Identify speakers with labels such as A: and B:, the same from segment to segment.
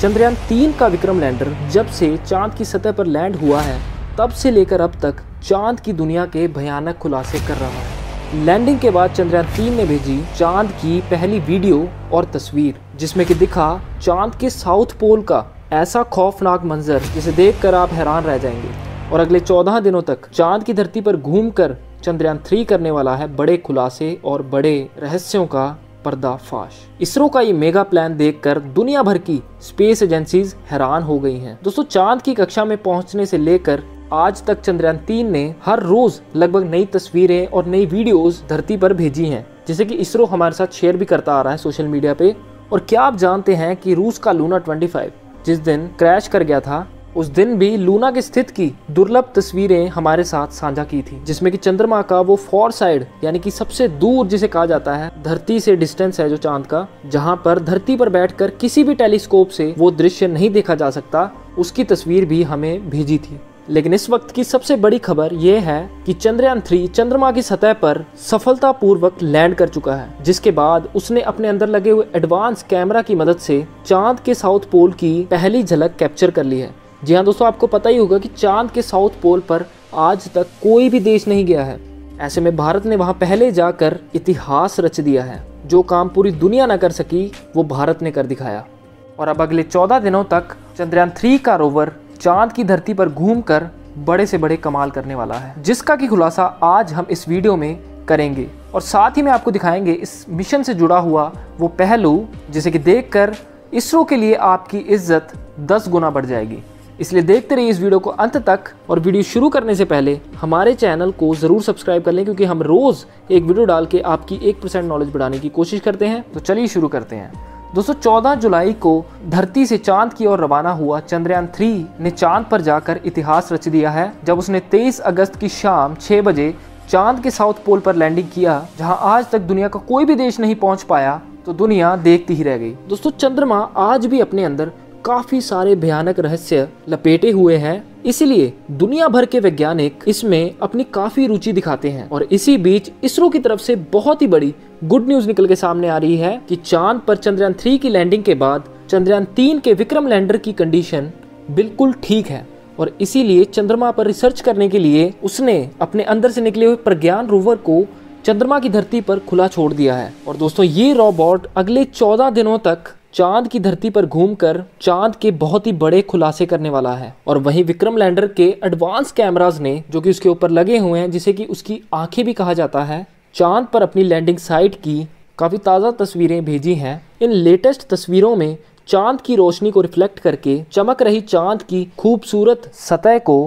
A: चंद्रयान तीन का विक्रम लैंडर जब से चांद की सतह पर लैंड हुआ है तब से लेकर अब तक चांद की दुनिया के भयानक खुलासे कर रहा है लैंडिंग के बाद चंद्रयान तीन ने भेजी चांद की पहली वीडियो और तस्वीर जिसमें कि दिखा चांद के साउथ पोल का ऐसा खौफनाक मंजर जिसे देखकर आप हैरान रह जाएंगे और अगले चौदह दिनों तक चांद की धरती पर घूमकर चंद्रयान थ्री करने वाला है बड़े खुलासे और बड़े रहस्यों का पर्दाफाश इसरो का ये मेगा प्लान देखकर दुनिया भर की स्पेस एजेंसीज हैरान हो गई हैं दोस्तों चांद की कक्षा में पहुंचने से लेकर आज तक चंद्रयान तीन ने हर रोज लगभग नई तस्वीरें और नई वीडियोस धरती पर भेजी हैं जैसे कि इसरो हमारे साथ शेयर भी करता आ रहा है सोशल मीडिया पे और क्या आप जानते हैं कि रूस का लूना ट्वेंटी जिस दिन क्रैश कर गया था उस दिन भी लूना की स्थिति की दुर्लभ तस्वीरें हमारे साथ साझा की थी जिसमें कि चंद्रमा का वो फोर साइड यानी कि सबसे दूर जिसे कहा जाता है धरती से डिस्टेंस है जो चांद का जहां पर धरती पर बैठकर किसी भी टेलीस्कोप से वो दृश्य नहीं देखा जा सकता उसकी तस्वीर भी हमें भेजी थी लेकिन इस वक्त की सबसे बड़ी खबर यह है कि चंद्रयान थ्री चंद्रमा की सतह पर सफलतापूर्वक लैंड कर चुका है जिसके बाद उसने अपने अंदर लगे हुए एडवांस कैमरा की मदद से चांद के साउथ पोल की पहली झलक कैप्चर कर ली है जी हाँ दोस्तों आपको पता ही होगा कि चांद के साउथ पोल पर आज तक कोई भी देश नहीं गया है ऐसे में भारत ने वहाँ पहले जाकर इतिहास रच दिया है जो काम पूरी दुनिया ना कर सकी वो भारत ने कर दिखाया और अब अगले चौदह दिनों तक चंद्रयान थ्री का रोवर चांद की धरती पर घूम कर बड़े से बड़े कमाल करने वाला है जिसका की खुलासा आज हम इस वीडियो में करेंगे और साथ ही में आपको दिखाएंगे इस मिशन से जुड़ा हुआ वो पहलू जिसे कि देखकर इसरो के लिए आपकी इज्जत दस गुना बढ़ जाएगी इसलिए देखते रहिए इस वीडियो को अंत तक और वीडियो शुरू करने से पहले हमारे चैनल को ज़रूर सब्सक्राइब कर लें क्योंकि हम रोज़ एक वीडियो डाल के आपकी एक परसेंट नॉलेज बढ़ाने की कोशिश करते हैं तो चलिए शुरू करते हैं दोस्तों 14 जुलाई को धरती से चांद की ओर रवाना हुआ चंद्रयान थ्री ने चांद पर जाकर इतिहास रच दिया है जब उसने तेईस अगस्त की शाम 6 बजे चांद के साउथ पोल पर लैंडिंग किया जहाँ आज तक दुनिया का कोई भी देश नहीं पहुंच पाया तो दुनिया देखती ही रह गई दोस्तों चंद्रमा आज भी अपने अंदर काफी सारे भयानक रहस्य लपेटे हुए हैं इसलिए दुनिया भर के वैज्ञानिक इसमें अपनी काफी रुचि दिखाते हैं और इसी बीच इसरो की तरफ से बहुत ही बड़ी गुड न्यूज निकल के सामने आ रही है कि चांद पर चंद्रयान थ्री की लैंडिंग के बाद चंद्रयान तीन के विक्रम लैंडर की कंडीशन बिल्कुल ठीक है और इसीलिए चंद्रमा पर रिसर्च करने के लिए उसने अपने अंदर से निकले हुए प्रज्ञान रोवर को चंद्रमा की धरती पर खुला छोड़ दिया है और दोस्तों ये रोबोट अगले 14 दिनों तक चांद की धरती पर घूमकर चांद के बहुत ही बड़े खुलासे करने वाला है और वहीं विक्रम लैंडर के एडवांस कैमराज ने जो कि उसके ऊपर लगे हुए हैं जिसे कि उसकी आंखें भी कहा जाता है चांद पर अपनी लैंडिंग साइट की काफ़ी ताज़ा तस्वीरें भेजी हैं इन लेटेस्ट तस्वीरों में चांद की रोशनी को रिफ्लेक्ट करके चमक रही चांद की खूबसूरत सतह को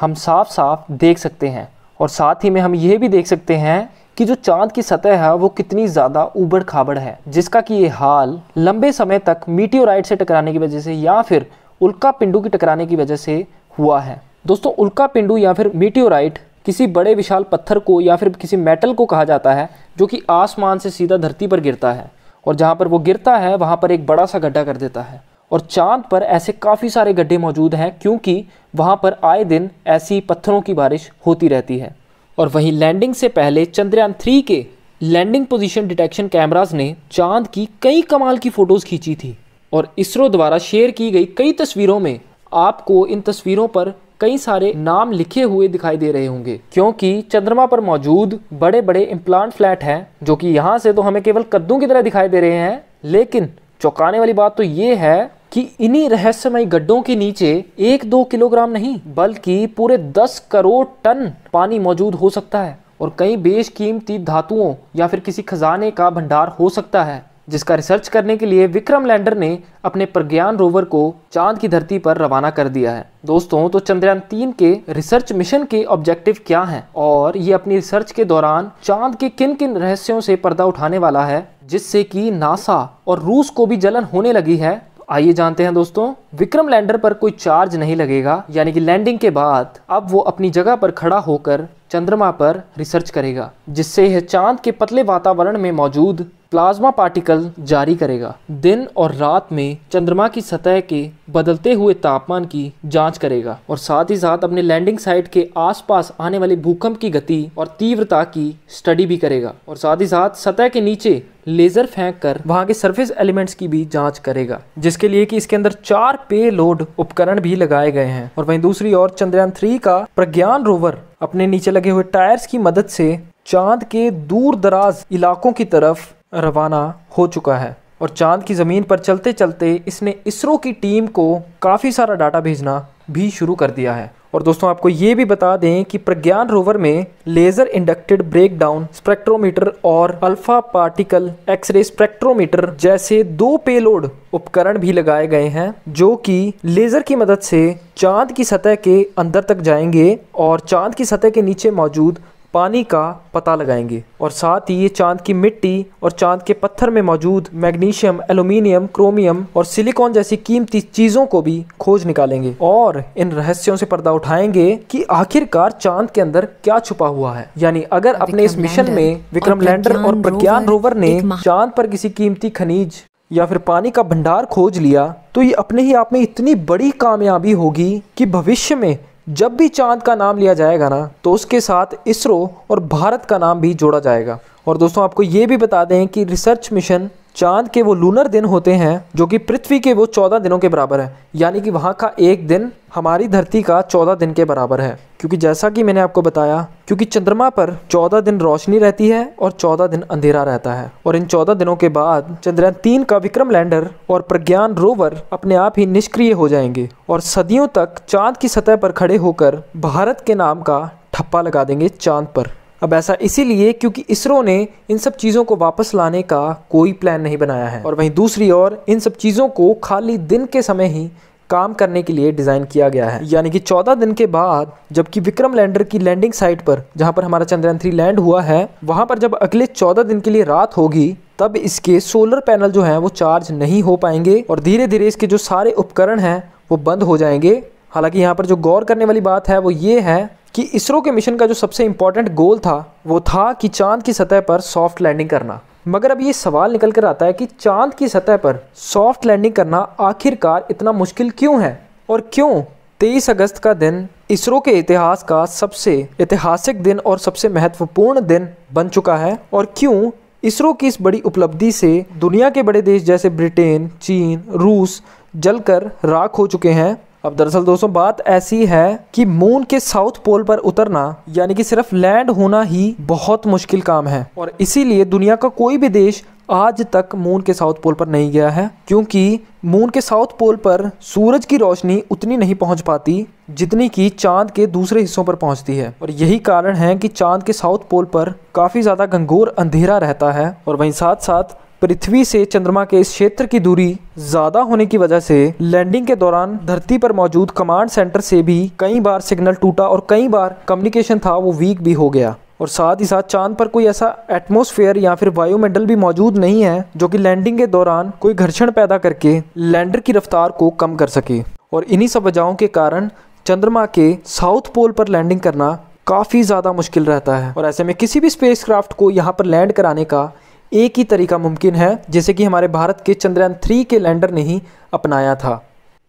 A: हम साफ साफ देख सकते हैं और साथ ही में हम यह भी देख सकते हैं कि जो चांद की सतह है वो कितनी ज़्यादा उबड़ खाबड़ है जिसका कि ये हाल लंबे समय तक मीटियोराइट से टकराने की वजह से या फिर उल्का पिंडू की टकराने की वजह से हुआ है दोस्तों उल्का पिंडू या फिर मीटियोराइट किसी बड़े विशाल पत्थर को या फिर किसी मेटल को कहा जाता है जो कि आसमान से सीधा धरती पर गिरता है और जहाँ पर वो गिरता है वहाँ पर एक बड़ा सा गड्ढा कर देता है और चांद पर ऐसे काफ़ी सारे गड्ढे मौजूद हैं क्योंकि वहाँ पर आए दिन ऐसी पत्थरों की बारिश होती रहती है और वहीं लैंडिंग से पहले चंद्रयान थ्री के लैंडिंग पोजीशन डिटेक्शन कैमराज ने चांद की कई कमाल की फ़ोटोज़ खींची थी और इसरो द्वारा शेयर की गई कई तस्वीरों में आपको इन तस्वीरों पर कई सारे नाम लिखे हुए दिखाई दे रहे होंगे क्योंकि चंद्रमा पर मौजूद बड़े बड़े इम्प्लांट फ्लैट हैं जो कि यहाँ से तो हमें केवल कद्दू की तरह दिखाई दे रहे हैं लेकिन चौंकाने वाली बात तो ये है कि इन्हीं रहस्यमय गड्ढों के नीचे एक दो किलोग्राम नहीं बल्कि पूरे दस करोड़ टन पानी मौजूद हो सकता है और कई बेशकीमती धातुओं या फिर किसी खजाने का भंडार हो सकता है जिसका रिसर्च करने के लिए विक्रम लैंडर ने अपने प्रज्ञान रोवर को चांद की धरती पर रवाना कर दिया है दोस्तों तो चंद्रयान तीन के रिसर्च मिशन के ऑब्जेक्टिव क्या हैं और ये अपनी रिसर्च के दौरान चांद के किन किन रहस्यों से पर्दा उठाने वाला है जिससे कि नासा और रूस को भी जलन होने लगी है आइए जानते हैं दोस्तों विक्रम लैंडर पर कोई चार्ज नहीं लगेगा यानी कि लैंडिंग के बाद अब वो अपनी जगह पर खड़ा होकर चंद्रमा पर रिसर्च करेगा जिससे यह चांद के पतले वातावरण में मौजूद प्लाज्मा पार्टिकल जारी करेगा दिन और रात में चंद्रमा की सतह के बदलते हुए तापमान की जांच करेगा और साथ ही साथ अपने लैंडिंग साइट के आसपास आने वाले भूकंप की गति और तीव्रता की स्टडी भी करेगा और साथ ही साथ सतह के नीचे लेजर फेंक कर वहाँ के सरफेस एलिमेंट्स की भी जांच करेगा जिसके लिए कि इसके अंदर चार पे लोड उपकरण भी लगाए गए हैं और वहीं दूसरी ओर चंद्रयान थ्री का प्रज्ञान रोवर अपने नीचे लगे हुए टायर्स की मदद से चांद के दूर दराज इलाकों की तरफ रवाना हो चुका है और चांद की ज़मीन पर चलते चलते इसने इसरो की टीम को काफ़ी सारा डाटा भेजना भी शुरू कर दिया है और दोस्तों आपको ये भी बता दें कि प्रज्ञान रोवर में लेज़र इंडक्टेड ब्रेकडाउन स्पेक्ट्रोमीटर और अल्फा पार्टिकल एक्सरे स्पेक्ट्रोमीटर जैसे दो पेलोड उपकरण भी लगाए गए हैं जो कि लेज़र की मदद से चांद की सतह के अंदर तक जाएंगे और चांद की सतह के नीचे मौजूद पानी का पता लगाएंगे और साथ ही ये चांद की मिट्टी और चांद के पत्थर में मौजूद मैग्नीशियम एलुमिनियम क्रोमियम और सिलिकॉन जैसी कीमती चीज़ों को भी खोज निकालेंगे और इन रहस्यों से पर्दा उठाएंगे कि आखिरकार चांद के अंदर क्या छुपा हुआ है यानी अगर अपने इस मिशन में विक्रम लैंडर और प्रज्ञान रोवर ने चांद पर किसी कीमती खनिज या फिर पानी का भंडार खोज लिया तो ये अपने ही आप में इतनी बड़ी कामयाबी होगी कि भविष्य में जब भी चांद का नाम लिया जाएगा ना तो उसके साथ इसरो और भारत का नाम भी जोड़ा जाएगा और दोस्तों आपको ये भी बता दें कि रिसर्च मिशन चांद के वो लूनर दिन होते हैं जो कि पृथ्वी के वो चौदह दिनों के बराबर है यानी कि वहाँ का एक दिन हमारी धरती का चौदह दिन के बराबर है क्योंकि जैसा कि मैंने आपको बताया क्योंकि चंद्रमा पर चौदह दिन रोशनी रहती है और चौदह दिन अंधेरा रहता है और इन चौदह दिनों के बाद चंद्रयान तीन का विक्रम लैंडर और प्रज्ञान रोवर अपने आप ही निष्क्रिय हो जाएंगे और सदियों तक चांद की सतह पर खड़े होकर भारत के नाम का ठप्पा लगा देंगे चांद पर अब ऐसा इसीलिए क्योंकि इसरो ने इन सब चीज़ों को वापस लाने का कोई प्लान नहीं बनाया है और वहीं दूसरी ओर इन सब चीज़ों को खाली दिन के समय ही काम करने के लिए डिज़ाइन किया गया है यानी कि 14 दिन के बाद जबकि विक्रम लैंडर की लैंडिंग साइट पर जहां पर हमारा चंद्रयान थ्री लैंड हुआ है वहां पर जब अगले 14 दिन के लिए रात होगी तब इसके सोलर पैनल जो हैं वो चार्ज नहीं हो पाएंगे और धीरे धीरे इसके जो सारे उपकरण हैं वो बंद हो जाएंगे हालांकि यहाँ पर जो गौर करने वाली बात है वो ये है कि इसरो के मिशन का जो सबसे इंपॉर्टेंट गोल था वो था कि चांद की सतह पर सॉफ्ट लैंडिंग करना मगर अब ये सवाल निकल कर आता है कि चांद की सतह पर सॉफ्ट लैंडिंग करना आखिरकार इतना मुश्किल क्यों है और क्यों तेईस अगस्त का दिन इसरो के इतिहास का सबसे ऐतिहासिक दिन और सबसे महत्वपूर्ण दिन बन चुका है और क्यों इसरो की इस बड़ी उपलब्धि से दुनिया के बड़े देश जैसे ब्रिटेन चीन रूस जलकर राख हो चुके हैं अब दरअसल दोस्तों बात ऐसी है कि मून के साउथ पोल पर उतरना यानी कि सिर्फ लैंड होना ही बहुत मुश्किल काम है और इसीलिए दुनिया का कोई भी देश आज तक मून के साउथ पोल पर नहीं गया है क्योंकि मून के साउथ पोल पर सूरज की रोशनी उतनी नहीं पहुंच पाती जितनी कि चांद के दूसरे हिस्सों पर पहुंचती है और यही कारण है कि चांद के साउथ पोल पर काफ़ी ज़्यादा गंगोर अंधेरा रहता है और वहीं साथ साथ पृथ्वी से चंद्रमा के इस क्षेत्र की दूरी ज़्यादा होने की वजह से लैंडिंग के दौरान धरती पर मौजूद कमांड सेंटर से भी कई बार सिग्नल टूटा और कई बार कम्युनिकेशन था वो वीक भी हो गया और साथ ही साथ चांद पर कोई ऐसा एटमोसफेयर या फिर वायुमंडल भी मौजूद नहीं है जो कि लैंडिंग के दौरान कोई घर्षण पैदा करके लैंडर की रफ्तार को कम कर सके और इन्हीं सब वजहों के कारण चंद्रमा के साउथ पोल पर लैंडिंग करना काफ़ी ज़्यादा मुश्किल रहता है और ऐसे में किसी भी स्पेसक्राफ्ट को यहाँ पर लैंड कराने का एक ही तरीका मुमकिन है जैसे कि हमारे भारत के चंद्रयान थ्री के लैंडर ने ही अपनाया था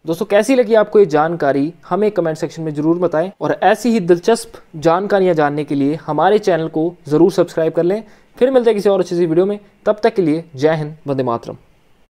A: दोस्तों कैसी लगी आपको ये जानकारी हमें कमेंट सेक्शन में ज़रूर बताएं और ऐसी ही दिलचस्प जानकारियां जानने के लिए हमारे चैनल को ज़रूर सब्सक्राइब कर लें फिर मिलते हैं किसी और अच्छी सी वीडियो में तब तक के लिए जय हिंद वंदे मातरम